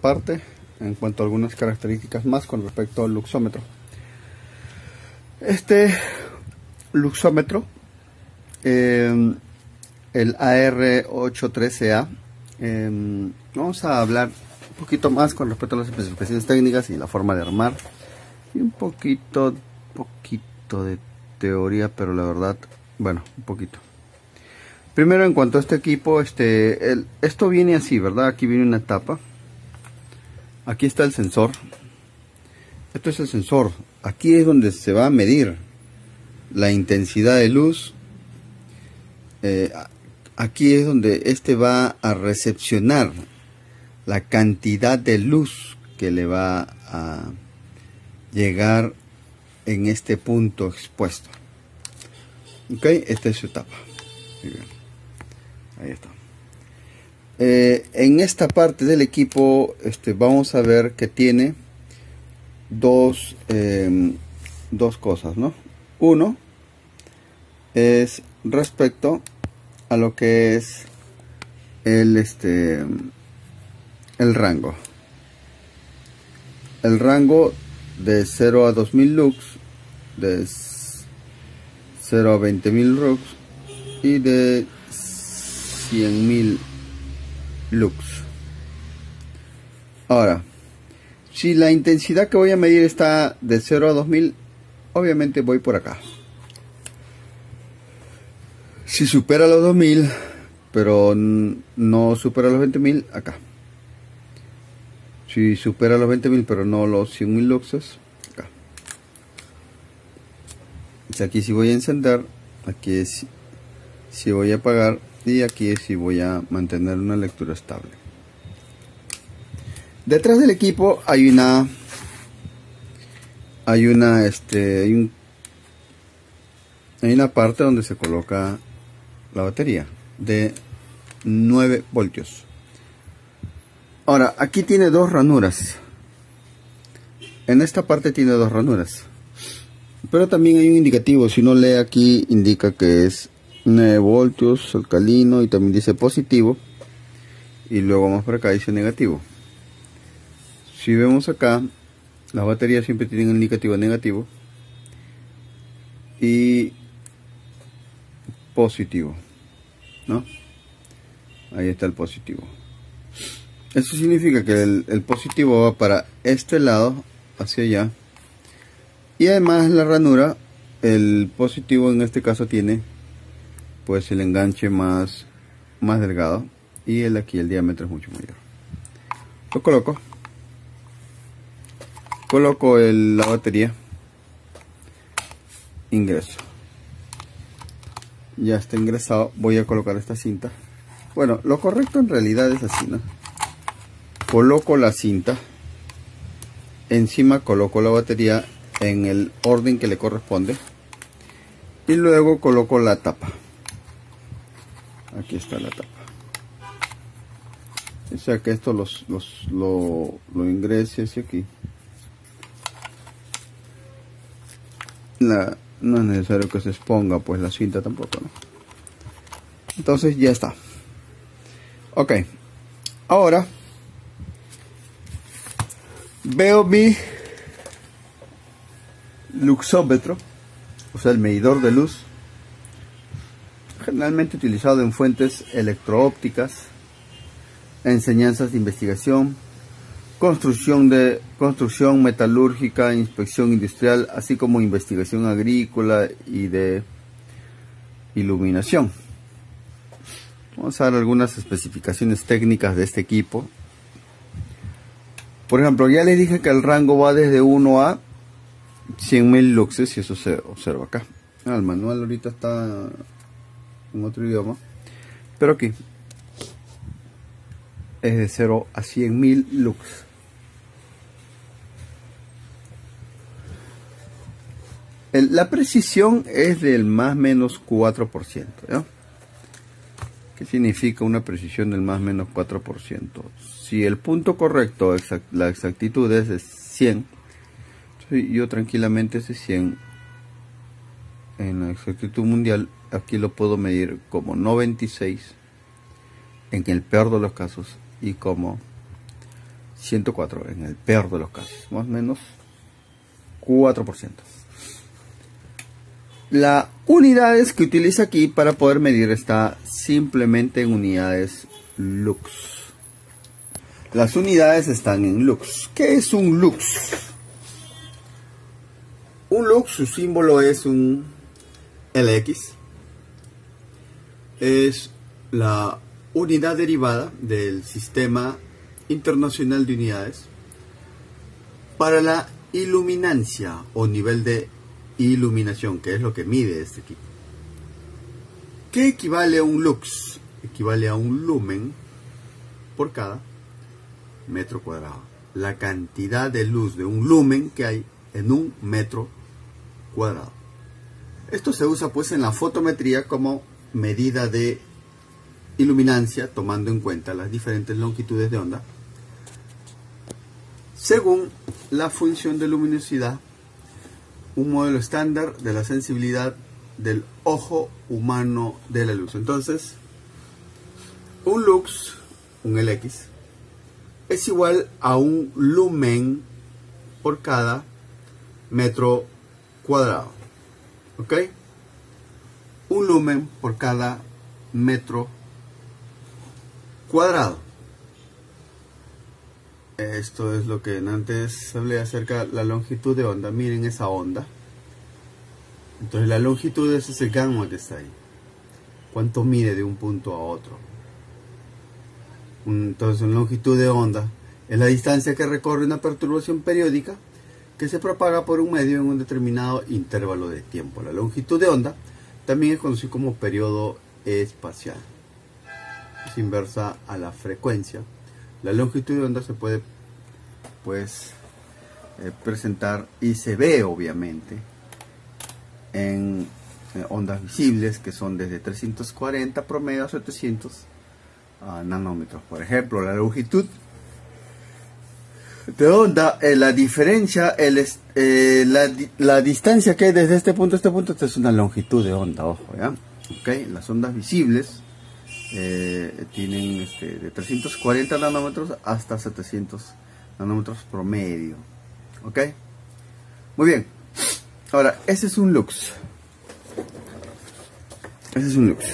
parte en cuanto a algunas características más con respecto al luxómetro. Este luxómetro, em, el AR813A, em, vamos a hablar un poquito más con respecto a las especificaciones técnicas y la forma de armar y un poquito, poquito de teoría, pero la verdad, bueno, un poquito. Primero en cuanto a este equipo, este, el, esto viene así, ¿verdad? Aquí viene una etapa Aquí está el sensor. Esto es el sensor. Aquí es donde se va a medir la intensidad de luz. Eh, aquí es donde este va a recepcionar la cantidad de luz que le va a llegar en este punto expuesto. Ok, esta es su tapa. Ahí está. Eh, en esta parte del equipo este, vamos a ver que tiene dos, eh, dos cosas, ¿no? Uno es respecto a lo que es el, este, el rango. El rango de 0 a 2000 lux, de 0 a 20000 lux y de 100000 lux. Ahora, si la intensidad que voy a medir está de 0 a 2000, obviamente voy por acá. Si supera los 2000, pero no supera los 20000, acá. Si supera los 20000, pero no los 100.000 luxes, acá. aquí si voy a encender, aquí es si voy a pagar y aquí si voy a mantener una lectura estable detrás del equipo hay una hay una este hay, hay una parte donde se coloca la batería de 9 voltios ahora aquí tiene dos ranuras en esta parte tiene dos ranuras pero también hay un indicativo si no lee aquí indica que es 9 voltios alcalino y también dice positivo y luego más para acá dice negativo si vemos acá las baterías siempre tienen el indicativo negativo y positivo ¿no? ahí está el positivo eso significa que el, el positivo va para este lado hacia allá y además la ranura el positivo en este caso tiene pues el enganche más, más delgado y el aquí el diámetro es mucho mayor. Lo coloco. Coloco la batería. Ingreso. Ya está ingresado. Voy a colocar esta cinta. Bueno, lo correcto en realidad es así, ¿no? Coloco la cinta. Encima coloco la batería en el orden que le corresponde. Y luego coloco la tapa aquí está la tapa o sea que esto los, los, lo, ingrese hacia aquí no es necesario que se exponga pues la cinta tampoco ¿no? entonces ya está ok ahora veo mi luxómetro o sea el medidor de luz generalmente utilizado en fuentes electroópticas, enseñanzas de investigación, construcción, de, construcción metalúrgica, inspección industrial, así como investigación agrícola y de iluminación. Vamos a dar algunas especificaciones técnicas de este equipo. Por ejemplo, ya les dije que el rango va desde 1 a 100.000 luxes y eso se observa acá. Ah, el manual ahorita está en otro idioma. Pero aquí es de 0 a 100.000 lux. la precisión es del más menos 4%. ¿Qué significa una precisión del más menos 4%? Si el punto correcto, la exactitud es de 100, yo tranquilamente ese 100 en la exactitud mundial aquí lo puedo medir como 96 en el peor de los casos y como 104 en el peor de los casos, más o menos 4%. Las unidades que utiliza aquí para poder medir está simplemente en unidades lux. Las unidades están en lux. ¿Qué es un lux? Un lux, su símbolo es un LX es la unidad derivada del Sistema Internacional de Unidades para la iluminancia o nivel de iluminación, que es lo que mide este equipo. ¿Qué equivale a un lux? Equivale a un lumen por cada metro cuadrado. La cantidad de luz de un lumen que hay en un metro cuadrado. Esto se usa pues en la fotometría como medida de iluminancia tomando en cuenta las diferentes longitudes de onda según la función de luminosidad un modelo estándar de la sensibilidad del ojo humano de la luz entonces un lux un LX es igual a un lumen por cada metro cuadrado ok un lumen por cada metro cuadrado. Esto es lo que antes hablé acerca de la longitud de onda. Miren esa onda. Entonces la longitud de ese es gamma que está ahí. ¿Cuánto mide de un punto a otro? Entonces la longitud de onda es la distancia que recorre una perturbación periódica que se propaga por un medio en un determinado intervalo de tiempo. La longitud de onda también es conocido como periodo espacial. Es inversa a la frecuencia. La longitud de onda se puede pues eh, presentar y se ve obviamente en eh, ondas visibles que son desde 340 promedio a 700 ah, nanómetros. Por ejemplo, la longitud de onda, eh, la diferencia, el, eh, la, distancia que hay desde este punto a este punto, esta es una longitud de onda, ojo, ¿ya? Okay, las ondas visibles eh, tienen este, de 340 nanómetros hasta 700 nanómetros promedio, ¿ok? Muy bien, ahora, ese es un lux. Ese es un lux.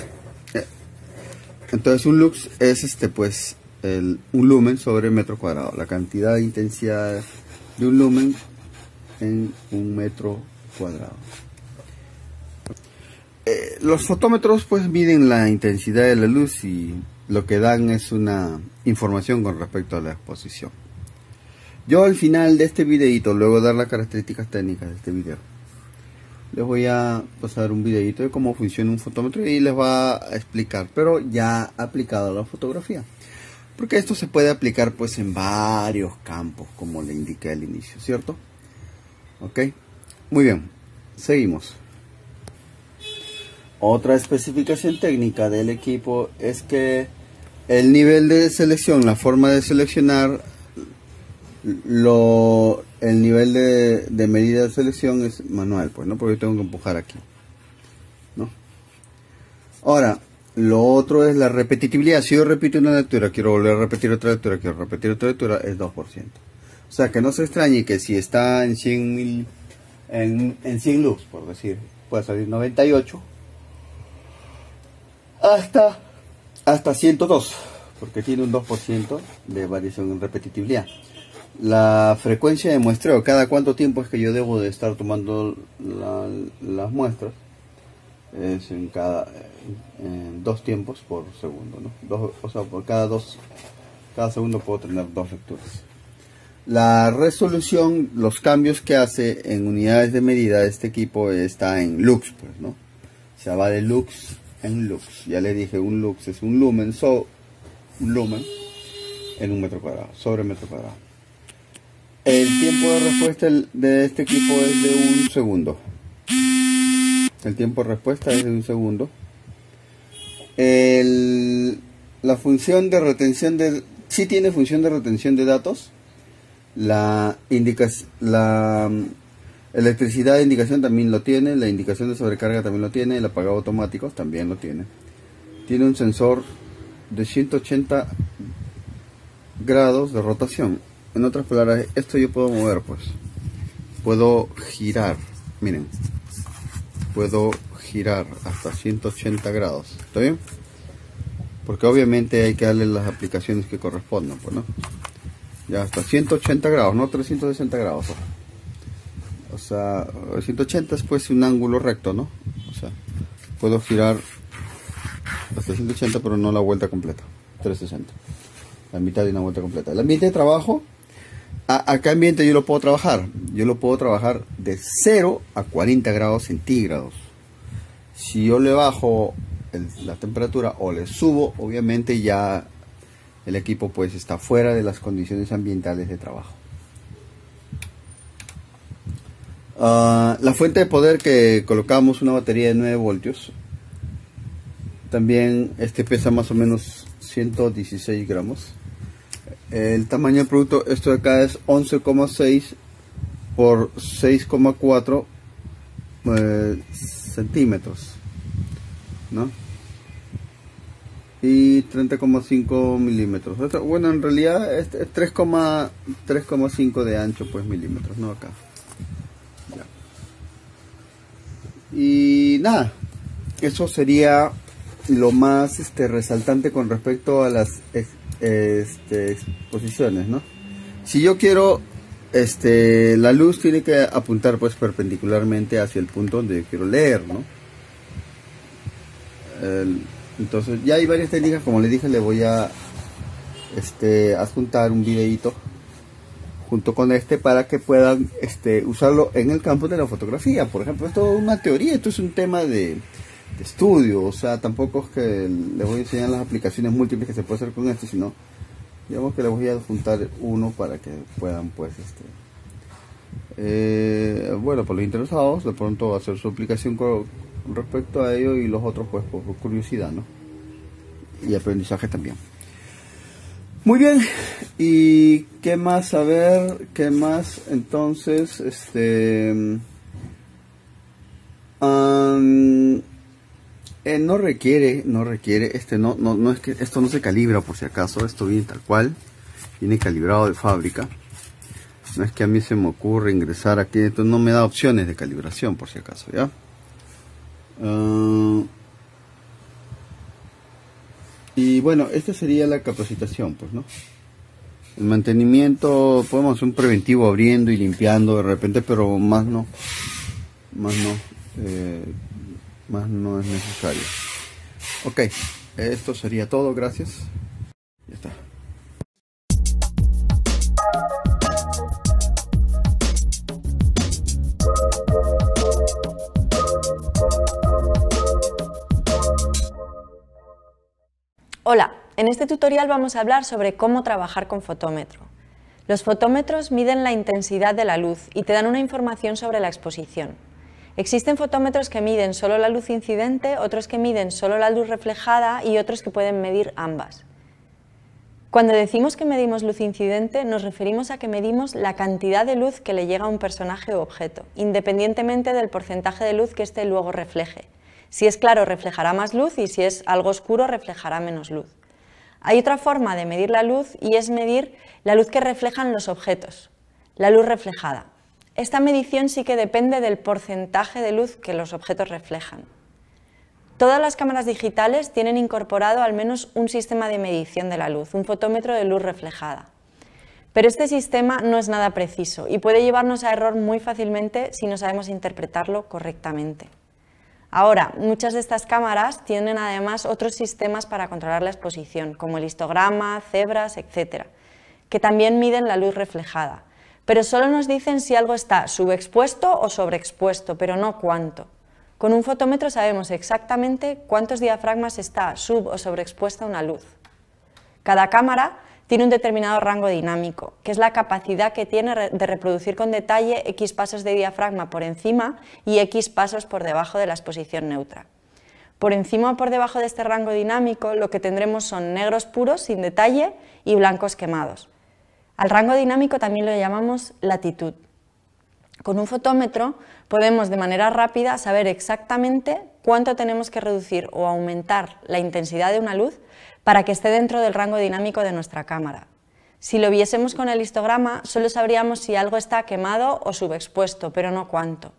Entonces un lux es este, pues, un lumen sobre metro cuadrado, la cantidad de intensidad de un lumen en un metro cuadrado. Eh, los fotómetros pues miden la intensidad de la luz y lo que dan es una información con respecto a la exposición. Yo al final de este videito, luego de dar las características técnicas de este video, les voy a pasar un videito de cómo funciona un fotómetro y les va a explicar, pero ya aplicado a la fotografía. Porque esto se puede aplicar pues en varios campos, como le indiqué al inicio, ¿cierto? Ok, muy bien, seguimos. Otra especificación técnica del equipo es que el nivel de selección, la forma de seleccionar, lo, el nivel de, medida de selección es manual, pues, ¿no? Porque yo tengo que empujar aquí, ¿no? Ahora, lo otro es la repetitividad. Si yo repito una lectura, quiero volver a repetir otra lectura, quiero repetir otra lectura, es 2%. O sea, que no se extrañe que si está en 100, mil, en, en 100 loops, por decir, puede salir 98 hasta, hasta 102, porque tiene un 2% de variación en repetitividad. La frecuencia de muestreo, cada cuánto tiempo es que yo debo de estar tomando las muestras, es en cada dos tiempos por segundo, ¿no? o sea, por cada dos, cada segundo puedo tener dos lecturas. La resolución, los cambios que hace en unidades de medida este equipo está en lux, pues, ¿no? Se va de lux en lux. Ya le dije, un lux es un lumen, so, un lumen en un metro cuadrado, sobre metro cuadrado. El tiempo de respuesta de este equipo es de un segundo. El tiempo de respuesta es de un segundo. la función de retención de... Sí tiene función de retención de datos. La, indica, la mm, electricidad de indicación también lo tiene. La indicación de sobrecarga también lo tiene. El apagado automático también lo tiene. Tiene un sensor de 180 grados de rotación. En otras palabras, esto yo puedo mover, pues. Puedo girar. Miren puedo girar hasta 180 grados ¿está bien? porque obviamente hay que darle las aplicaciones que correspondan pues, no ya hasta 180 grados no 360 grados o sea 180 es pues un ángulo recto no o sea puedo girar hasta 180 pero no la vuelta completa 360 la mitad de una vuelta completa el ambiente de trabajo a, ambiente yo lo puedo trabajar? Yo lo puedo trabajar de 0 a 40 grados centígrados. Si yo le bajo la temperatura o le subo, obviamente ya el equipo pues está fuera de las condiciones ambientales de trabajo. Ah, la fuente de poder que colocamos una batería de 9 voltios también este pesa más o menos 116 gramos el tamaño del producto esto de acá es 11,6 por 6,4 eh, centímetros y 30,5 milímetros bueno en realidad es 3,5 de ancho pues milímetros no acá y nada eso sería lo más este, resaltante con respecto a las este, exposiciones, ¿no? Si yo quiero, este, la luz tiene que apuntar pues perpendicularmente hacia el punto donde quiero leer, ¿no? entonces ya hay varias técnicas, como les dije, le voy a este, adjuntar un videito junto con este para que puedan este, usarlo en el campo de la fotografía. Por ejemplo, esto es una teoría, esto es un tema de, estudio, o sea, tampoco es que les voy a enseñar las aplicaciones múltiples que se puede hacer con esto, sino digamos que les voy a adjuntar uno para que puedan pues este eh, bueno por los interesados de pronto hacer su aplicación con respecto a ello y los otros pues por curiosidad ¿no? y aprendizaje también muy bien y qué más a ver qué más entonces este mm, um, eh, no requiere, no requiere, este no, no, no es que esto no se calibra por si acaso, esto viene tal cual, viene calibrado de fábrica. No es que a mí se me ocurre ingresar aquí, esto no me da opciones de calibración por si acaso, ¿ya? Ah, y bueno, esta sería la capacitación, pues, ¿no? El mantenimiento, podemos hacer un preventivo abriendo y limpiando de repente, pero más no, más no. Eh, más no es necesario. Ok, esto sería todo, gracias. Ya está. Hola, en este tutorial vamos a hablar sobre cómo trabajar con fotómetro. Los fotómetros miden la intensidad de la luz y te dan una información sobre la exposición. Existen fotómetros que miden solo la luz incidente, otros que miden solo la luz reflejada y otros que pueden medir ambas. Cuando decimos que medimos luz incidente, nos referimos a que medimos la cantidad de luz que le llega a un personaje o objeto, independientemente del porcentaje de luz que éste luego refleje. Si es claro, reflejará más luz y si es algo oscuro, reflejará menos luz. Hay otra forma de medir la luz y es medir la luz que reflejan los objetos, la luz reflejada. Esta medición sí que depende del porcentaje de luz que los objetos reflejan. Todas las cámaras digitales tienen incorporado al menos un sistema de medición de la luz, un fotómetro de luz reflejada. Pero este sistema no es nada preciso y puede llevarnos a error muy fácilmente si no sabemos interpretarlo correctamente. Ahora, muchas de estas cámaras tienen además otros sistemas para controlar la exposición, como el histograma, cebras, etc., que también miden la luz reflejada, pero solo nos dicen si algo está subexpuesto o sobreexpuesto, pero no cuánto. Con un fotómetro sabemos exactamente cuántos diafragmas está sub o sobreexpuesta una luz. Cada cámara tiene un determinado rango dinámico, que es la capacidad que tiene de reproducir con detalle X pasos de diafragma por encima y X pasos por debajo de la exposición neutra. Por encima o por debajo de este rango dinámico lo que tendremos son negros puros sin detalle y blancos quemados. Al rango dinámico también lo llamamos latitud. Con un fotómetro podemos de manera rápida saber exactamente cuánto tenemos que reducir o aumentar la intensidad de una luz para que esté dentro del rango dinámico de nuestra cámara. Si lo viésemos con el histograma, solo sabríamos si algo está quemado o subexpuesto, pero no cuánto.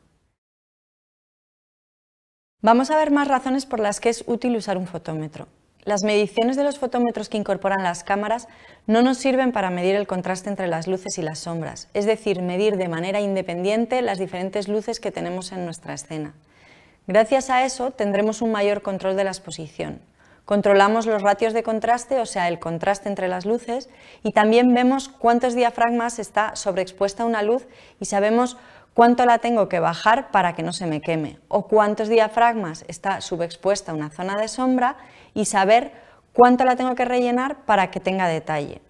Vamos a ver más razones por las que es útil usar un fotómetro. Las mediciones de los fotómetros que incorporan las cámaras no nos sirven para medir el contraste entre las luces y las sombras, es decir, medir de manera independiente las diferentes luces que tenemos en nuestra escena. Gracias a eso tendremos un mayor control de la exposición. Controlamos los ratios de contraste, o sea, el contraste entre las luces, y también vemos cuántos diafragmas está sobreexpuesta una luz y sabemos cuánto la tengo que bajar para que no se me queme, o cuántos diafragmas está subexpuesta una zona de sombra y saber cuánto la tengo que rellenar para que tenga detalle.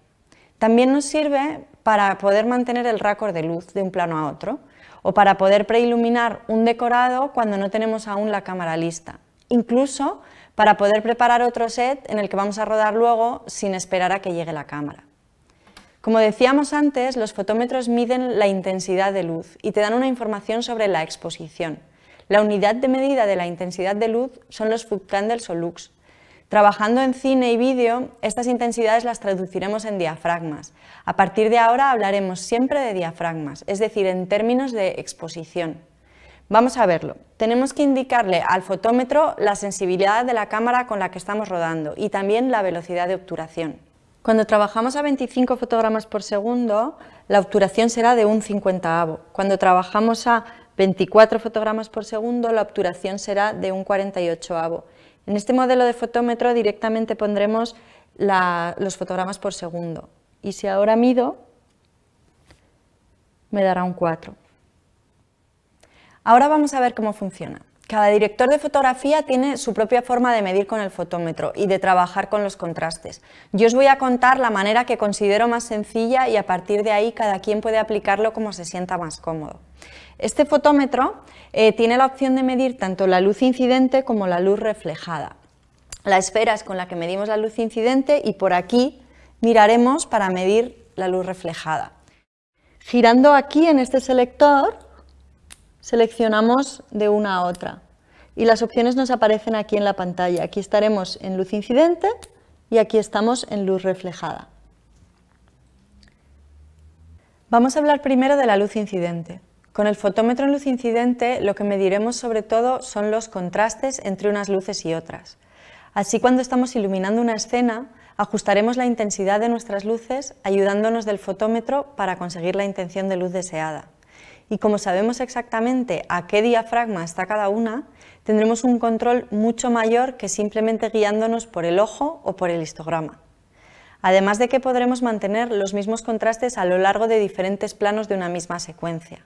También nos sirve para poder mantener el récord de luz de un plano a otro o para poder preiluminar un decorado cuando no tenemos aún la cámara lista. Incluso para poder preparar otro set en el que vamos a rodar luego sin esperar a que llegue la cámara. Como decíamos antes, los fotómetros miden la intensidad de luz y te dan una información sobre la exposición. La unidad de medida de la intensidad de luz son los foot candles o lux, Trabajando en cine y vídeo, estas intensidades las traduciremos en diafragmas. A partir de ahora hablaremos siempre de diafragmas, es decir, en términos de exposición. Vamos a verlo. Tenemos que indicarle al fotómetro la sensibilidad de la cámara con la que estamos rodando y también la velocidad de obturación. Cuando trabajamos a 25 fotogramas por segundo, la obturación será de un 50 avo. Cuando trabajamos a 24 fotogramas por segundo, la obturación será de un 48 avo. En este modelo de fotómetro directamente pondremos los fotogramas por segundo. Y si ahora mido, me dará un 4. Ahora vamos a ver cómo funciona. Cada director de fotografía tiene su propia forma de medir con el fotómetro y de trabajar con los contrastes. Yo os voy a contar la manera que considero más sencilla y a partir de ahí cada quien puede aplicarlo como se sienta más cómodo. Este fotómetro eh, tiene la opción de medir tanto la luz incidente como la luz reflejada. La esfera es con la que medimos la luz incidente y por aquí miraremos para medir la luz reflejada. Girando aquí en este selector, seleccionamos de una a otra y las opciones nos aparecen aquí en la pantalla. Aquí estaremos en luz incidente y aquí estamos en luz reflejada. Vamos a hablar primero de la luz incidente. Con el fotómetro en luz incidente lo que mediremos sobre todo son los contrastes entre unas luces y otras. Así cuando estamos iluminando una escena, ajustaremos la intensidad de nuestras luces ayudándonos del fotómetro para conseguir la intención de luz deseada. Y como sabemos exactamente a qué diafragma está cada una, tendremos un control mucho mayor que simplemente guiándonos por el ojo o por el histograma además de que podremos mantener los mismos contrastes a lo largo de diferentes planos de una misma secuencia.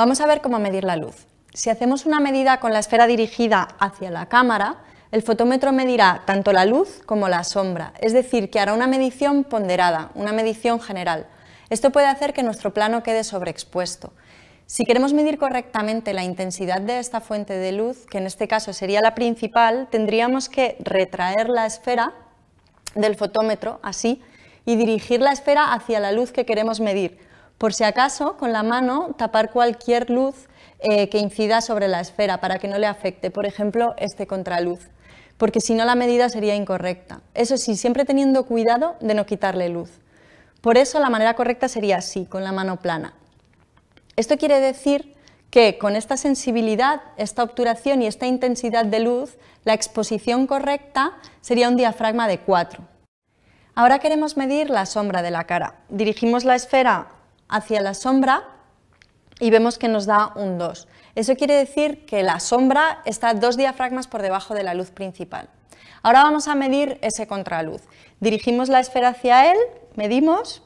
Vamos a ver cómo medir la luz. Si hacemos una medida con la esfera dirigida hacia la cámara, el fotómetro medirá tanto la luz como la sombra, es decir, que hará una medición ponderada, una medición general. Esto puede hacer que nuestro plano quede sobreexpuesto. Si queremos medir correctamente la intensidad de esta fuente de luz, que en este caso sería la principal, tendríamos que retraer la esfera del fotómetro, así, y dirigir la esfera hacia la luz que queremos medir, por si acaso, con la mano tapar cualquier luz eh, que incida sobre la esfera para que no le afecte, por ejemplo, este contraluz, porque si no la medida sería incorrecta. Eso sí, siempre teniendo cuidado de no quitarle luz. Por eso la manera correcta sería así, con la mano plana. Esto quiere decir que con esta sensibilidad, esta obturación y esta intensidad de luz, la exposición correcta sería un diafragma de 4. Ahora queremos medir la sombra de la cara. Dirigimos la esfera hacia la sombra y vemos que nos da un 2. Eso quiere decir que la sombra está dos diafragmas por debajo de la luz principal. Ahora vamos a medir ese contraluz. Dirigimos la esfera hacia él, medimos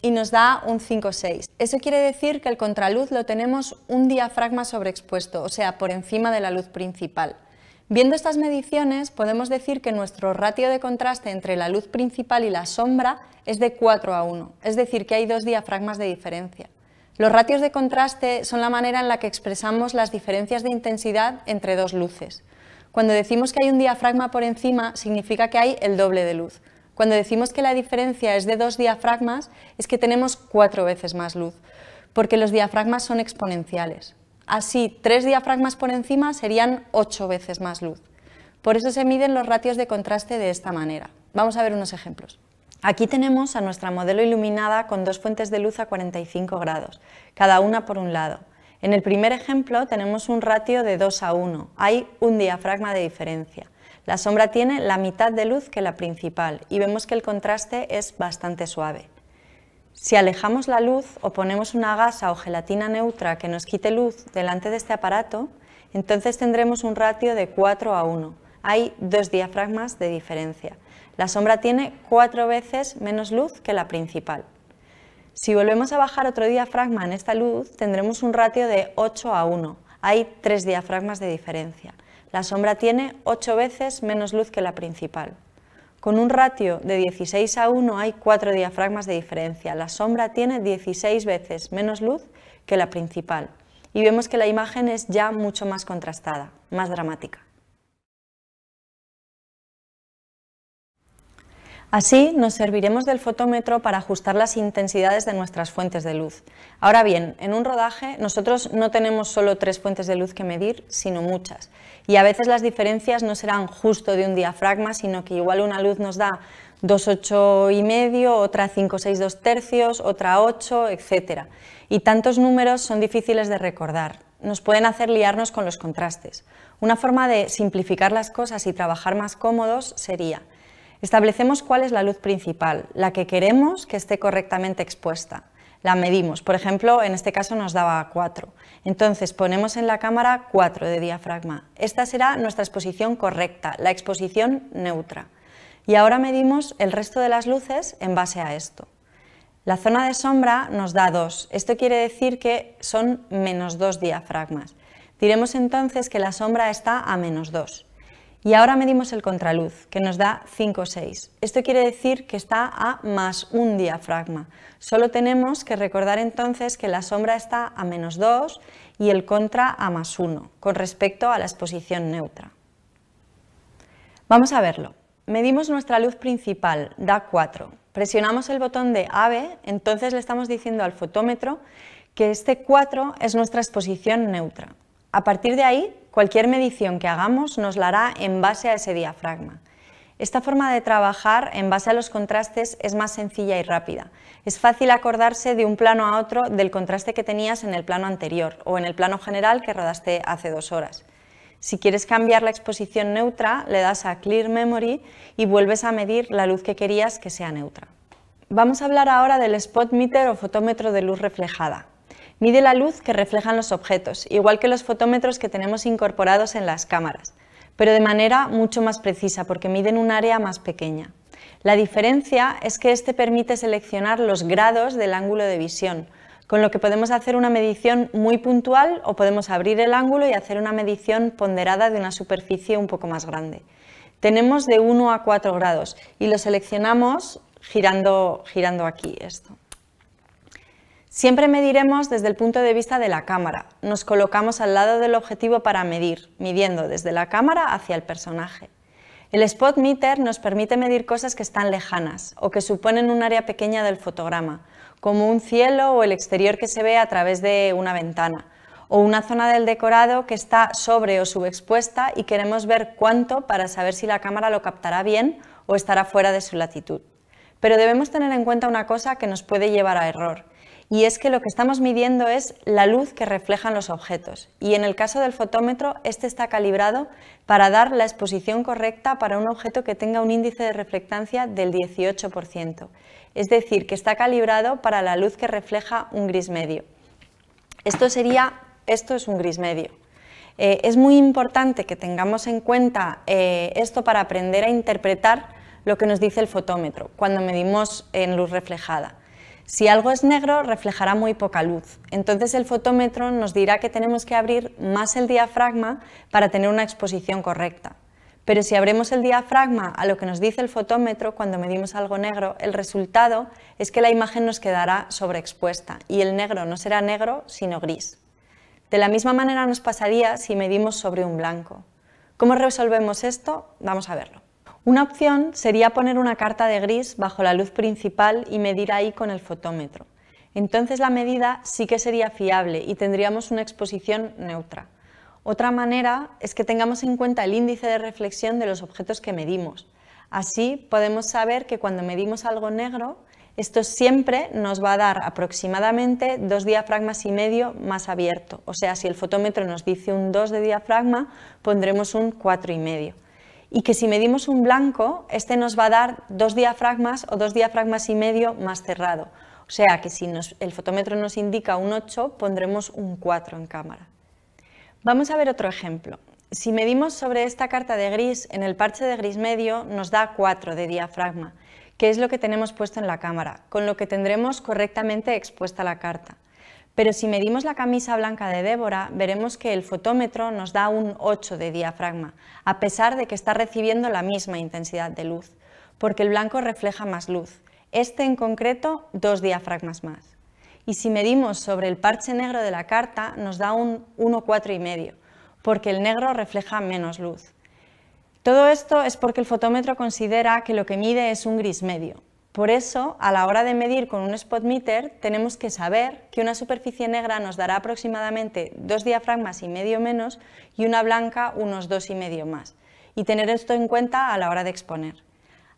y nos da un 5-6, Eso quiere decir que el contraluz lo tenemos un diafragma sobreexpuesto, o sea, por encima de la luz principal. Viendo estas mediciones, podemos decir que nuestro ratio de contraste entre la luz principal y la sombra es de 4 a 1, es decir, que hay dos diafragmas de diferencia. Los ratios de contraste son la manera en la que expresamos las diferencias de intensidad entre dos luces. Cuando decimos que hay un diafragma por encima, significa que hay el doble de luz. Cuando decimos que la diferencia es de dos diafragmas, es que tenemos cuatro veces más luz, porque los diafragmas son exponenciales. Así, tres diafragmas por encima serían ocho veces más luz. Por eso se miden los ratios de contraste de esta manera. Vamos a ver unos ejemplos. Aquí tenemos a nuestra modelo iluminada con dos fuentes de luz a 45 grados, cada una por un lado. En el primer ejemplo tenemos un ratio de 2 a 1, hay un diafragma de diferencia. La sombra tiene la mitad de luz que la principal y vemos que el contraste es bastante suave. Si alejamos la luz o ponemos una gasa o gelatina neutra que nos quite luz delante de este aparato, entonces tendremos un ratio de 4 a 1. Hay dos diafragmas de diferencia. La sombra tiene cuatro veces menos luz que la principal. Si volvemos a bajar otro diafragma en esta luz, tendremos un ratio de 8 a 1. Hay tres diafragmas de diferencia. La sombra tiene 8 veces menos luz que la principal. Con un ratio de 16 a 1 hay cuatro diafragmas de diferencia. La sombra tiene 16 veces menos luz que la principal y vemos que la imagen es ya mucho más contrastada, más dramática. Así, nos serviremos del fotómetro para ajustar las intensidades de nuestras fuentes de luz. Ahora bien, en un rodaje nosotros no tenemos solo tres fuentes de luz que medir, sino muchas. Y a veces las diferencias no serán justo de un diafragma, sino que igual una luz nos da 2,8 y medio, otra 5,6 2 tercios, otra 8, etc. Y tantos números son difíciles de recordar. Nos pueden hacer liarnos con los contrastes. Una forma de simplificar las cosas y trabajar más cómodos sería Establecemos cuál es la luz principal, la que queremos que esté correctamente expuesta. La medimos, por ejemplo, en este caso nos daba 4. Entonces ponemos en la cámara 4 de diafragma. Esta será nuestra exposición correcta, la exposición neutra. Y ahora medimos el resto de las luces en base a esto. La zona de sombra nos da 2. Esto quiere decir que son menos 2 diafragmas. Diremos entonces que la sombra está a menos 2 y ahora medimos el contraluz, que nos da 5 6. Esto quiere decir que está a más un diafragma. Solo tenemos que recordar entonces que la sombra está a menos 2 y el contra a más 1, con respecto a la exposición neutra. Vamos a verlo. Medimos nuestra luz principal, da 4. Presionamos el botón de AVE, entonces le estamos diciendo al fotómetro que este 4 es nuestra exposición neutra. A partir de ahí, cualquier medición que hagamos nos la hará en base a ese diafragma. Esta forma de trabajar en base a los contrastes es más sencilla y rápida. Es fácil acordarse de un plano a otro del contraste que tenías en el plano anterior o en el plano general que rodaste hace dos horas. Si quieres cambiar la exposición neutra, le das a Clear Memory y vuelves a medir la luz que querías que sea neutra. Vamos a hablar ahora del spot meter o fotómetro de luz reflejada. Mide la luz que reflejan los objetos, igual que los fotómetros que tenemos incorporados en las cámaras, pero de manera mucho más precisa porque miden un área más pequeña. La diferencia es que este permite seleccionar los grados del ángulo de visión, con lo que podemos hacer una medición muy puntual o podemos abrir el ángulo y hacer una medición ponderada de una superficie un poco más grande. Tenemos de 1 a 4 grados y lo seleccionamos girando, girando aquí esto. Siempre mediremos desde el punto de vista de la cámara. Nos colocamos al lado del objetivo para medir, midiendo desde la cámara hacia el personaje. El spot meter nos permite medir cosas que están lejanas o que suponen un área pequeña del fotograma, como un cielo o el exterior que se ve a través de una ventana, o una zona del decorado que está sobre o subexpuesta y queremos ver cuánto para saber si la cámara lo captará bien o estará fuera de su latitud. Pero debemos tener en cuenta una cosa que nos puede llevar a error, y es que lo que estamos midiendo es la luz que reflejan los objetos y en el caso del fotómetro este está calibrado para dar la exposición correcta para un objeto que tenga un índice de reflectancia del 18%, es decir, que está calibrado para la luz que refleja un gris medio. Esto sería, esto es un gris medio. Eh, es muy importante que tengamos en cuenta eh, esto para aprender a interpretar lo que nos dice el fotómetro cuando medimos en luz reflejada. Si algo es negro, reflejará muy poca luz. Entonces el fotómetro nos dirá que tenemos que abrir más el diafragma para tener una exposición correcta. Pero si abrimos el diafragma a lo que nos dice el fotómetro cuando medimos algo negro, el resultado es que la imagen nos quedará sobreexpuesta y el negro no será negro, sino gris. De la misma manera nos pasaría si medimos sobre un blanco. ¿Cómo resolvemos esto? Vamos a verlo. Una opción sería poner una carta de gris bajo la luz principal y medir ahí con el fotómetro. Entonces la medida sí que sería fiable y tendríamos una exposición neutra. Otra manera es que tengamos en cuenta el índice de reflexión de los objetos que medimos. Así podemos saber que cuando medimos algo negro, esto siempre nos va a dar aproximadamente dos diafragmas y medio más abierto. O sea, si el fotómetro nos dice un 2 de diafragma, pondremos un 4,5. y medio y que si medimos un blanco, este nos va a dar dos diafragmas o dos diafragmas y medio más cerrado. O sea que si el fotómetro nos indica un 8, pondremos un 4 en cámara. Vamos a ver otro ejemplo. Si medimos sobre esta carta de gris, en el parche de gris medio nos da 4 de diafragma, que es lo que tenemos puesto en la cámara, con lo que tendremos correctamente expuesta la carta. Pero si medimos la camisa blanca de Débora, veremos que el fotómetro nos da un 8 de diafragma, a pesar de que está recibiendo la misma intensidad de luz, porque el blanco refleja más luz, este en concreto dos diafragmas más. Y si medimos sobre el parche negro de la carta, nos da un 1,4,5, porque el negro refleja menos luz. Todo esto es porque el fotómetro considera que lo que mide es un gris medio, por eso, a la hora de medir con un spot meter, tenemos que saber que una superficie negra nos dará aproximadamente dos diafragmas y medio menos y una blanca unos dos y medio más, y tener esto en cuenta a la hora de exponer.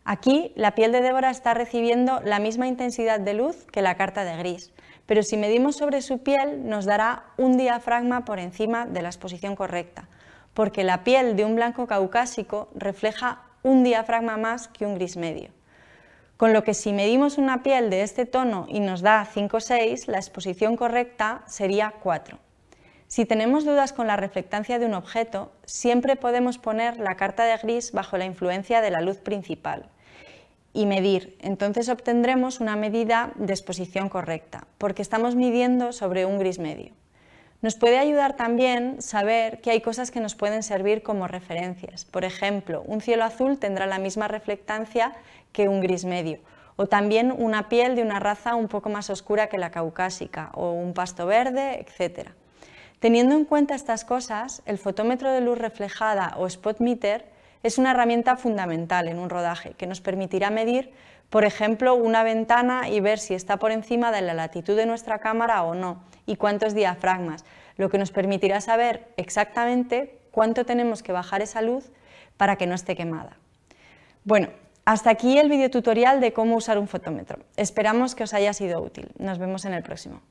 Aquí, la piel de Débora está recibiendo la misma intensidad de luz que la carta de gris, pero si medimos sobre su piel nos dará un diafragma por encima de la exposición correcta, porque la piel de un blanco caucásico refleja un diafragma más que un gris medio. Con lo que si medimos una piel de este tono y nos da 5 o 6, la exposición correcta sería 4. Si tenemos dudas con la reflectancia de un objeto, siempre podemos poner la carta de gris bajo la influencia de la luz principal y medir. Entonces obtendremos una medida de exposición correcta, porque estamos midiendo sobre un gris medio. Nos puede ayudar también saber que hay cosas que nos pueden servir como referencias. Por ejemplo, un cielo azul tendrá la misma reflectancia que un gris medio, o también una piel de una raza un poco más oscura que la caucásica, o un pasto verde, etc. Teniendo en cuenta estas cosas, el fotómetro de luz reflejada o spot meter es una herramienta fundamental en un rodaje que nos permitirá medir, por ejemplo, una ventana y ver si está por encima de la latitud de nuestra cámara o no, y cuántos diafragmas, lo que nos permitirá saber exactamente cuánto tenemos que bajar esa luz para que no esté quemada. Bueno, hasta aquí el tutorial de cómo usar un fotómetro. Esperamos que os haya sido útil. Nos vemos en el próximo.